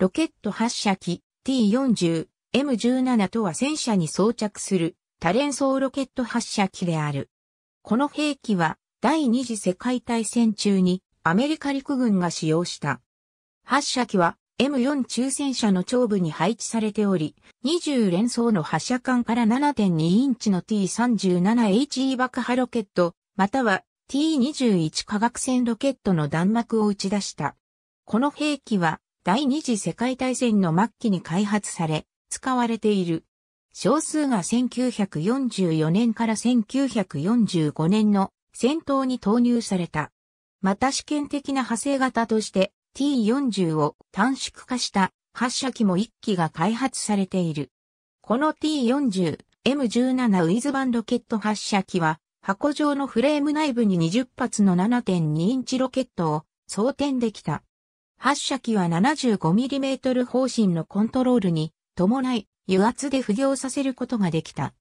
ロケット発射機 T40、M17 とは戦車に装着する多連装ロケット発射機である。この兵器は第二次世界大戦中にアメリカ陸軍が使用した。発射機は M4 中戦車の長部に配置されており、20連装の発射管から7.2インチの T37HE 爆破ロケット、または T21 化学戦ロケットの弾幕を打ち出した。この兵器は第二次世界大戦の末期に開発され、使われている。少数が1944年から1945年の戦闘に投入された。また試験的な派生型として T40 を短縮化した発射機も1機が開発されている。この T40M17 ウィズバンロケット発射機は箱状のフレーム内部に20発の7.2インチロケットを装填できた。発射機は 75mm 方針のコントロールに伴い油圧で浮揚させることができた。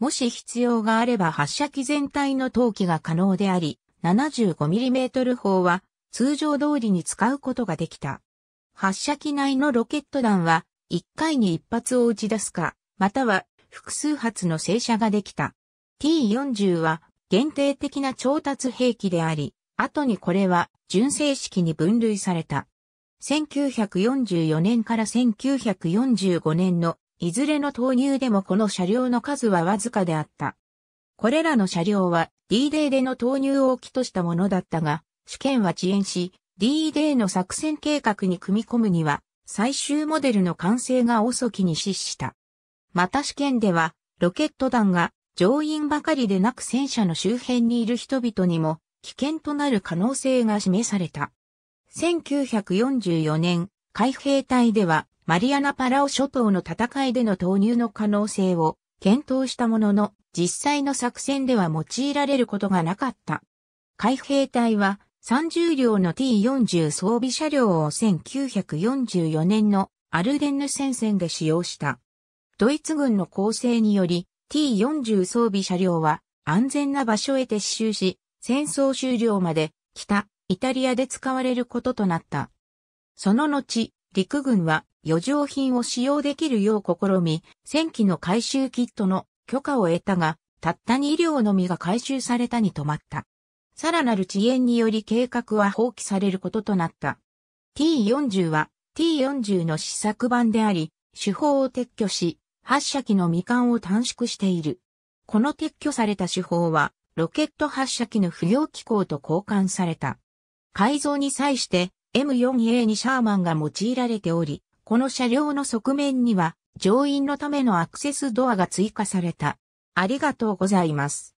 もし必要があれば発射機全体の投機が可能であり、75mm 砲は通常通りに使うことができた。発射機内のロケット弾は1回に1発を打ち出すか、または複数発の正射ができた。T40 は限定的な調達兵器であり、後にこれは純正式に分類された。1944年から1945年のいずれの投入でもこの車両の数はわずかであった。これらの車両は D デーでの投入を起としたものだったが、試験は遅延し、D デーの作戦計画に組み込むには、最終モデルの完成が遅きに失した。また試験では、ロケット弾が乗員ばかりでなく戦車の周辺にいる人々にも危険となる可能性が示された。1944年、海兵隊では、マリアナパラオ諸島の戦いでの投入の可能性を検討したものの、実際の作戦では用いられることがなかった。海兵隊は30両の T40 装備車両を1944年のアルデンヌ戦線で使用した。ドイツ軍の構成により T40 装備車両は安全な場所へ撤収し、戦争終了まで北イタリアで使われることとなった。その後、陸軍は余剰品を使用できるよう試み、戦機の回収キットの許可を得たが、たった2両のみが回収されたに止まった。さらなる遅延により計画は放棄されることとなった。T40 は T40 の試作版であり、手法を撤去し、発射機の未完を短縮している。この撤去された手法は、ロケット発射機の不要機構と交換された。改造に際して M4A にシャーマンが用いられており、この車両の側面には乗員のためのアクセスドアが追加された。ありがとうございます。